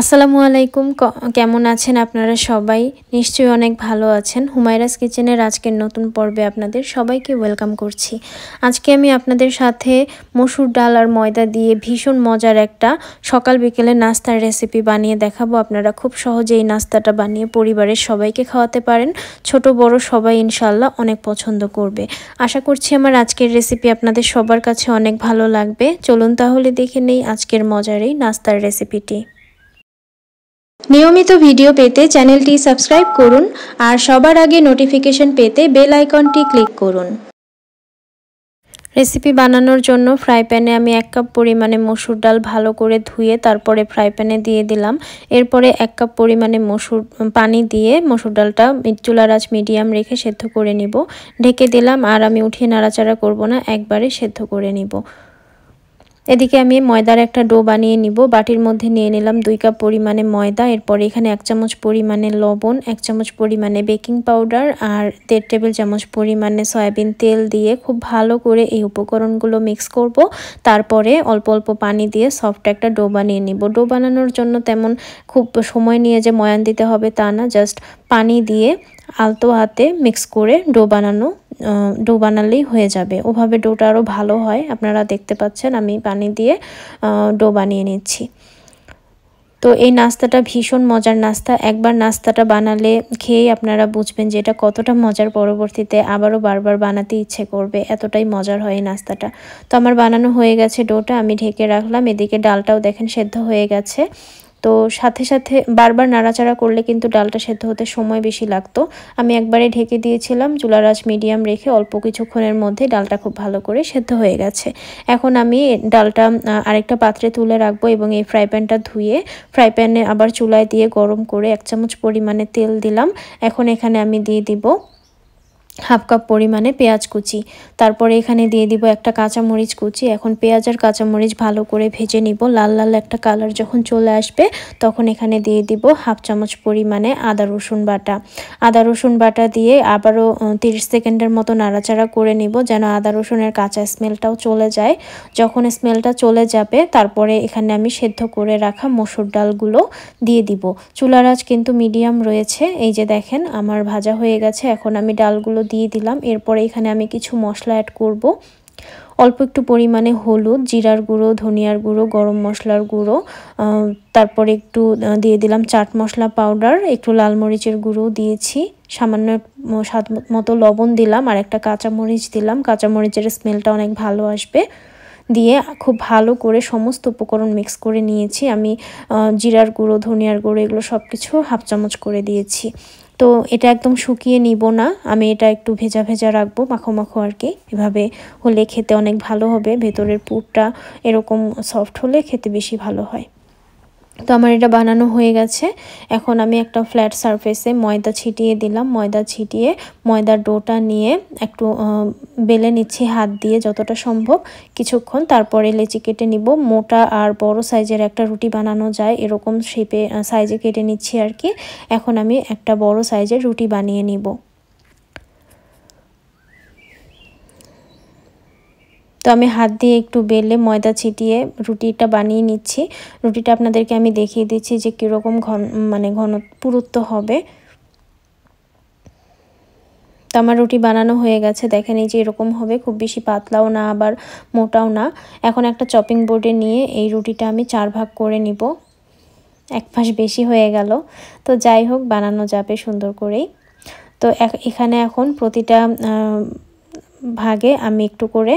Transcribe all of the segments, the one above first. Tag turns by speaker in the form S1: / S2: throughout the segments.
S1: আসসালামু আলাইকুম কেমন আছেন আপনারা সবাই নিশ্চয়ই অনেক ভালো আছেন হুমায়রাস কিচেনের আজকের নতুন পর্বে আপনাদের সবাইকে ওয়েলকাম করছি আজকে আমি আপনাদের সাথে মসুর ডাল আর ময়দা দিয়ে ভীষণ মজার একটা সকাল বিকেলে নাস্তার রেসিপি বানিয়ে দেখাবো আপনারা খুব সহজে এই নাস্তাটা বানিয়ে পরিবারের সবাইকে খাওয়াতে পারেন ছোট বড় সবাই ইনশাল্লাহ অনেক পছন্দ করবে আশা করছি আমার আজকের রেসিপি আপনাদের সবার কাছে অনেক ভালো লাগবে চলুন তাহলে দেখে নেই আজকের মজার এই নাস্তার রেসিপিটি নিয়মিত ভিডিও পেতে চ্যানেলটি সাবস্ক্রাইব করুন আর সবার আগে নোটিফিকেশন পেতে বেল আইকনটি ক্লিক করুন রেসিপি বানানোর জন্য ফ্রাই প্যানে আমি এক কাপ পরিমাণে মসুর ডাল ভালো করে ধুয়ে তারপরে ফ্রাই প্যানে দিয়ে দিলাম এরপরে এক কাপ পরিমাণে মসুর পানি দিয়ে মসুর ডালটা চুলার আঁচ মিডিয়াম রেখে সেদ্ধ করে নিব ঢেকে দিলাম আর আমি উঠিয়ে নাড়াচাড়া করব না একবারে সেদ্ধ করে নিব এদিকে আমি ময়দার একটা ডো বানিয়ে নিব বাটির মধ্যে নিয়ে নিলাম দুই কাপ পরিমাণে ময়দা এরপর এখানে এক চামচ পরিমাণে লবণ এক চামচ পরিমাণে বেকিং পাউডার আর দেড় টেবিল চামচ পরিমাণে সয়াবিন তেল দিয়ে খুব ভালো করে এই উপকরণগুলো মিক্স করব তারপরে অল্প অল্প পানি দিয়ে সফট একটা ডো বানিয়ে নিব ডো বানানোর জন্য তেমন খুব সময় নিয়ে যে ময়ান দিতে হবে তা না জাস্ট পানি দিয়ে আলতো হাতে মিক্স করে ডো বানানো ডো বানালেই হয়ে যাবে ওভাবে ডোটা আরও ভালো হয় আপনারা দেখতে পাচ্ছেন আমি পানি দিয়ে ডো বানিয়ে নিচ্ছি তো এই নাস্তাটা ভীষণ মজার নাস্তা একবার নাস্তাটা বানালে খেয়ে আপনারা বুঝবেন যে এটা কতটা মজার পরবর্তীতে আবারও বারবার বানাতে ইচ্ছে করবে এতটাই মজার হয় এই নাস্তাটা তো আমার বানানো হয়ে গেছে ডোটা আমি ঢেকে রাখলাম এদিকে ডালটাও দেখেন সেদ্ধ হয়ে গেছে তো সাথে সাথে বারবার নাড়াচাড়া করলে কিন্তু ডালটা সেদ্ধ হতে সময় বেশি লাগতো আমি একবারে ঢেকে দিয়েছিলাম চুলারাজ মিডিয়াম রেখে অল্প কিছুক্ষণের মধ্যে ডালটা খুব ভালো করে সেদ্ধ হয়ে গেছে এখন আমি ডালটা আরেকটা পাত্রে তুলে রাখবো এবং এই ফ্রাই প্যানটা ধুয়ে ফ্রাই প্যানে আবার চুলায় দিয়ে গরম করে এক চামচ পরিমাণে তেল দিলাম এখন এখানে আমি দিয়ে দিব হাফ কাপ পরিমাণে পেঁয়াজ কুচি তারপরে এখানে দিয়ে দিব একটা কাঁচামরিচ কুচি এখন পেঁয়াজ আর কাঁচামরিচ ভালো করে ভেজে নিব লাল লাল একটা কালার যখন চলে আসবে তখন এখানে দিয়ে দিব হাফ চামচ পরিমাণে আদা রসুন বাটা আদা রসুন বাটা দিয়ে আবারও তিরিশ সেকেন্ডের মতো নাড়াচাড়া করে নিব যেন আদা রসুনের কাঁচা স্মেলটাও চলে যায় যখন স্মেলটা চলে যাবে তারপরে এখানে আমি সেদ্ধ করে রাখা মসুর ডালগুলো দিয়ে দিব চুলার আঁচ কিন্তু মিডিয়াম রয়েছে এই যে দেখেন আমার ভাজা হয়ে গেছে এখন আমি ডালগুলো দিয়ে দিলাম এরপরে এখানে আমি কিছু মশলা অ্যাড করব অল্প একটু পরিমাণে হলুদ জিরার গুঁড়ো ধনিয়ার গুঁড়ো গরম মশলার গুঁড়ো তারপরে একটু দিয়ে দিলাম চাট মশলা পাউডার একটু লাল মরিচের গুঁড়ো দিয়েছি সামান্য স্বাদ মতো লবণ দিলাম আর একটা কাঁচামরিচ দিলাম কাঁচামরিচের স্মেলটা অনেক ভালো আসবে দিয়ে খুব ভালো করে সমস্ত উপকরণ মিক্স করে নিয়েছি আমি জিরার গুঁড়ো ধনিয়ার গুঁড়ো এগুলো সব কিছু হাফ চামচ করে দিয়েছি তো এটা একদম শুকিয়ে নিব না আমি এটা একটু ভেজা ভেজা রাখবো মাখো মাখো আর কি এভাবে হলে খেতে অনেক ভালো হবে ভেতরের পুরটা এরকম সফট হলে খেতে বেশি ভালো হয় তো আমার এটা বানানো হয়ে গেছে এখন আমি একটা ফ্ল্যাট সারফেসে ময়দা ছিটিয়ে দিলাম ময়দা ছিটিয়ে ময়দার ডোটা নিয়ে একটু বেলে নিচ্ছি হাত দিয়ে যতটা সম্ভব কিছুক্ষণ তারপরে লেচি কেটে নিব মোটা আর বড় সাইজের একটা রুটি বানানো যায় এরকম শেপে সাইজে কেটে নিচ্ছি আর কি এখন আমি একটা বড় সাইজের রুটি বানিয়ে নিব তো আমি হাত দিয়ে একটু বেলে ময়দা ছিটিয়ে রুটিটা বানিয়ে নিচ্ছি রুটিটা আপনাদেরকে আমি দেখিয়ে দিচ্ছি যে কীরকম ঘন মানে ঘন পুরুত্ব হবে তো আমার রুটি বানানো হয়ে গেছে দেখেন এই যে এরকম হবে খুব বেশি পাতলাও না আবার মোটাও না এখন একটা চপিং বোর্ডে নিয়ে এই রুটিটা আমি চার ভাগ করে নিব এক পাশ বেশি হয়ে গেল তো যাই হোক বানানো যাবে সুন্দর করেই তো এখানে এখন প্রতিটা ভাগে আমি একটু করে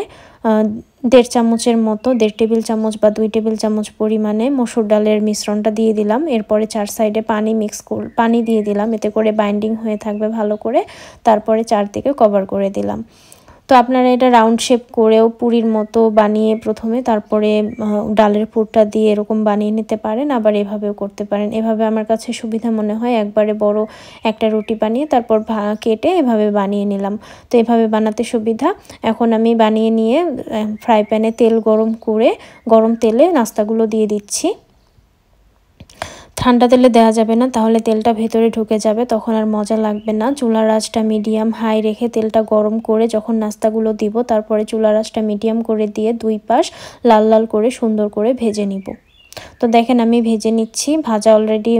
S1: দেড় চামচের মতো দেড় টেবিল চামচ বা দুই টেবিল চামচ পরিমাণে মসুর ডালের মিশ্রণটা দিয়ে দিলাম এরপরে চার সাইডে পানি মিক্স কর পানি দিয়ে দিলাম এতে করে বাইন্ডিং হয়ে থাকবে ভালো করে তারপরে চারদিকে কভার করে দিলাম তো আপনারা এটা রাউন্ড শেপ করেও পুরীর মতো বানিয়ে প্রথমে তারপরে ডালের পুরটা দিয়ে এরকম বানিয়ে নিতে পারেন আবার এভাবেও করতে পারেন এভাবে আমার কাছে সুবিধা মনে হয় একবারে বড় একটা রুটি বানিয়ে তারপর কেটে এভাবে বানিয়ে নিলাম তো এভাবে বানাতে সুবিধা এখন আমি বানিয়ে নিয়ে ফ্রাই প্যানে তেল গরম করে গরম তেলে নাস্তাগুলো দিয়ে দিচ্ছি ঠান্ডা তেলে দেওয়া যাবে না তাহলে তেলটা ভেতরে ঢুকে যাবে তখন আর মজা লাগবে না চুলার রাজটা মিডিয়াম হাই রেখে তেলটা গরম করে যখন নাস্তাগুলো দিব তারপরে চুলার রাজটা মিডিয়াম করে দিয়ে দুই পাশ লাল লাল করে সুন্দর করে ভেজে নিব তো দেখেন আমি ভেজে নিচ্ছি ভাজা অলরেডি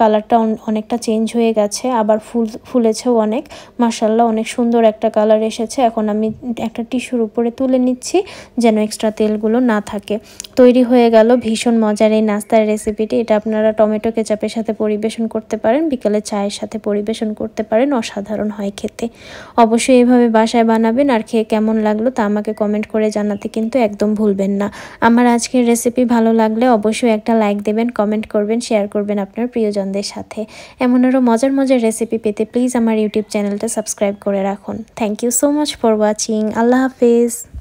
S1: কালারটা অনেকটা চেঞ্জ হয়ে গেছে আবার ফুল ফুলেছেও অনেক মার্শাল্লাহ অনেক সুন্দর একটা কালার এসেছে এখন আমি একটা টিস্যুর উপরে তুলে নিচ্ছি যেন এক্সট্রা তেলগুলো না থাকে তৈরি হয়ে গেল ভীষণ মজার এই নাস্তার রেসিপিটি এটা আপনারা টমেটো কেচাপের সাথে পরিবেশন করতে পারেন বিকালে চায়ের সাথে পরিবেশন করতে পারেন অসাধারণ হয় খেতে অবশ্যই এভাবে বাসায় বানাবেন আর খেয়ে কেমন লাগলো তা আমাকে কমেন্ট করে জানাতে কিন্তু একদম ভুলবেন না আমার আজকের রেসিপি ভালো লাগলে অবশ্যই অবশ্যই একটা লাইক দেবেন কমেন্ট করবেন শেয়ার করবেন আপনার প্রিয়জনদের সাথে এমন আরও মজার মজার রেসিপি পেতে প্লিজ আমার ইউটিউব চ্যানেলটা সাবস্ক্রাইব করে রাখুন thank you so much for watching আল্লাহ হাফিজ